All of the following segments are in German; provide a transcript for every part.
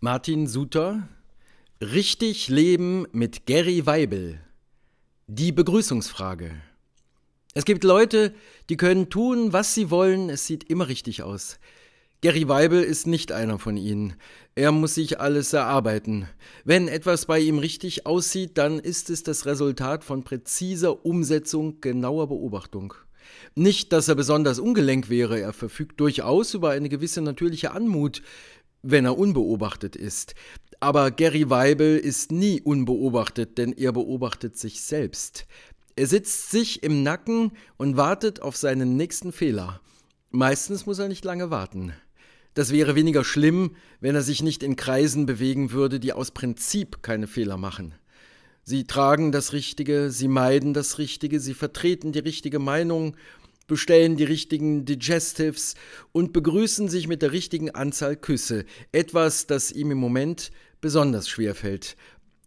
Martin Suter Richtig Leben mit Gary Weibel Die Begrüßungsfrage Es gibt Leute, die können tun, was sie wollen, es sieht immer richtig aus. Gary Weibel ist nicht einer von ihnen. Er muss sich alles erarbeiten. Wenn etwas bei ihm richtig aussieht, dann ist es das Resultat von präziser Umsetzung, genauer Beobachtung. Nicht, dass er besonders ungelenk wäre, er verfügt durchaus über eine gewisse natürliche Anmut, wenn er unbeobachtet ist. Aber Gary Weibel ist nie unbeobachtet, denn er beobachtet sich selbst. Er sitzt sich im Nacken und wartet auf seinen nächsten Fehler. Meistens muss er nicht lange warten. Das wäre weniger schlimm, wenn er sich nicht in Kreisen bewegen würde, die aus Prinzip keine Fehler machen. Sie tragen das Richtige, sie meiden das Richtige, sie vertreten die richtige Meinung bestellen die richtigen Digestives und begrüßen sich mit der richtigen Anzahl Küsse. Etwas, das ihm im Moment besonders schwer fällt.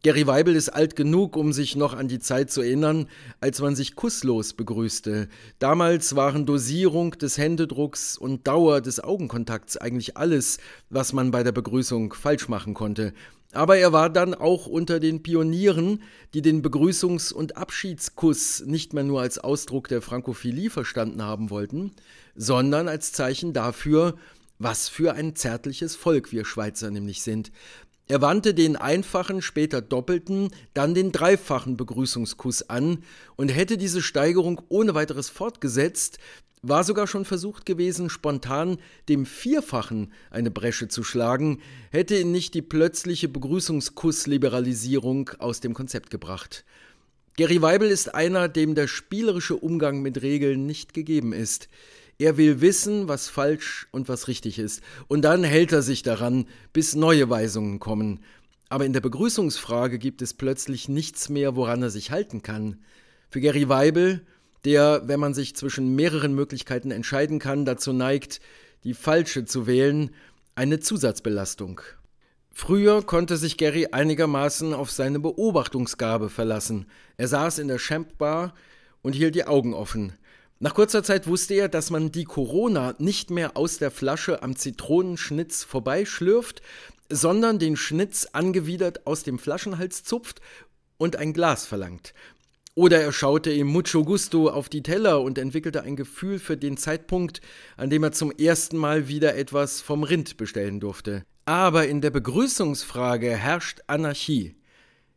Gary Weibel ist alt genug, um sich noch an die Zeit zu erinnern, als man sich kusslos begrüßte. Damals waren Dosierung des Händedrucks und Dauer des Augenkontakts eigentlich alles, was man bei der Begrüßung falsch machen konnte. Aber er war dann auch unter den Pionieren, die den Begrüßungs- und Abschiedskuss nicht mehr nur als Ausdruck der Frankophilie verstanden haben wollten, sondern als Zeichen dafür, was für ein zärtliches Volk wir Schweizer nämlich sind. Er wandte den einfachen, später doppelten, dann den dreifachen Begrüßungskuss an und hätte diese Steigerung ohne weiteres fortgesetzt, war sogar schon versucht gewesen, spontan dem Vierfachen eine Bresche zu schlagen, hätte ihn nicht die plötzliche Begrüßungskussliberalisierung aus dem Konzept gebracht. Gary Weibel ist einer, dem der spielerische Umgang mit Regeln nicht gegeben ist. Er will wissen, was falsch und was richtig ist, und dann hält er sich daran, bis neue Weisungen kommen. Aber in der Begrüßungsfrage gibt es plötzlich nichts mehr, woran er sich halten kann. Für Gary Weibel der, wenn man sich zwischen mehreren Möglichkeiten entscheiden kann, dazu neigt, die falsche zu wählen, eine Zusatzbelastung. Früher konnte sich Gary einigermaßen auf seine Beobachtungsgabe verlassen. Er saß in der Champ Bar und hielt die Augen offen. Nach kurzer Zeit wusste er, dass man die Corona nicht mehr aus der Flasche am Zitronenschnitz vorbeischlürft, sondern den Schnitz angewidert aus dem Flaschenhals zupft und ein Glas verlangt. Oder er schaute ihm mucho gusto auf die Teller und entwickelte ein Gefühl für den Zeitpunkt, an dem er zum ersten Mal wieder etwas vom Rind bestellen durfte. Aber in der Begrüßungsfrage herrscht Anarchie.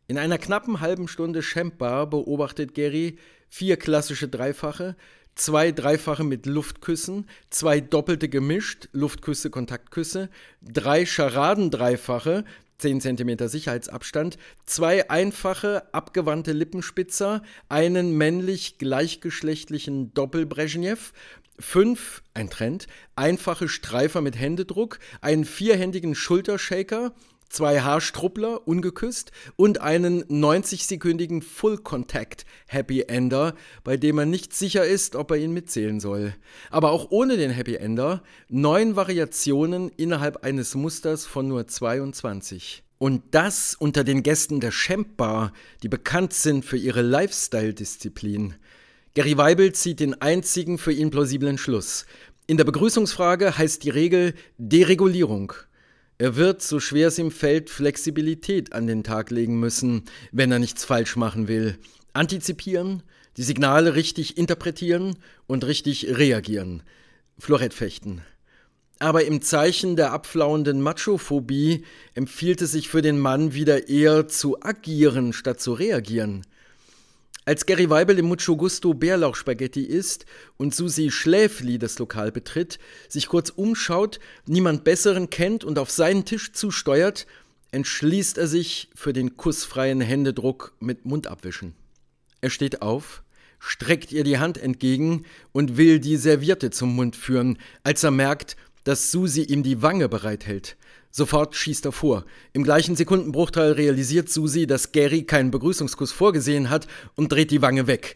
In einer knappen halben Stunde Schempbar beobachtet Gary vier klassische Dreifache, zwei Dreifache mit Luftküssen, zwei doppelte gemischt, Luftküsse, Kontaktküsse, drei Charadendreifache, 10 cm Sicherheitsabstand, zwei einfache, abgewandte Lippenspitzer, einen männlich gleichgeschlechtlichen Doppelbrezhnev, fünf, ein Trend, einfache Streifer mit Händedruck, einen vierhändigen Schultershaker, zwei Haarstruppler ungeküsst und einen 90-sekündigen Full Contact Happy Ender, bei dem man nicht sicher ist, ob er ihn mitzählen soll. Aber auch ohne den Happy Ender neun Variationen innerhalb eines Musters von nur 22. Und das unter den Gästen der Champ Bar, die bekannt sind für ihre Lifestyle-Disziplin. Gary Weibel zieht den einzigen für ihn plausiblen Schluss. In der Begrüßungsfrage heißt die Regel Deregulierung. Er wird, so schwer es ihm fällt, Flexibilität an den Tag legen müssen, wenn er nichts falsch machen will. Antizipieren, die Signale richtig interpretieren und richtig reagieren. Florett fechten. Aber im Zeichen der abflauenden Machophobie empfiehlt es sich für den Mann wieder eher zu agieren statt zu reagieren. Als Gary Weibel im Mucho Gusto Bärlauchspaghetti isst und Susi Schläfli das Lokal betritt, sich kurz umschaut, niemand Besseren kennt und auf seinen Tisch zusteuert, entschließt er sich für den kussfreien Händedruck mit Mundabwischen. Er steht auf, streckt ihr die Hand entgegen und will die Serviette zum Mund führen, als er merkt, dass Susi ihm die Wange bereithält. Sofort schießt er vor. Im gleichen Sekundenbruchteil realisiert Susi, dass Gary keinen Begrüßungskuss vorgesehen hat und dreht die Wange weg.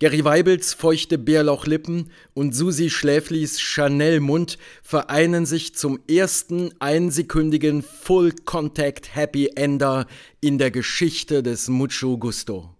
Gary Weibels feuchte Bärlauchlippen und Susi Schläflis Chanel-Mund vereinen sich zum ersten einsekündigen Full-Contact-Happy-Ender in der Geschichte des Mucho Gusto.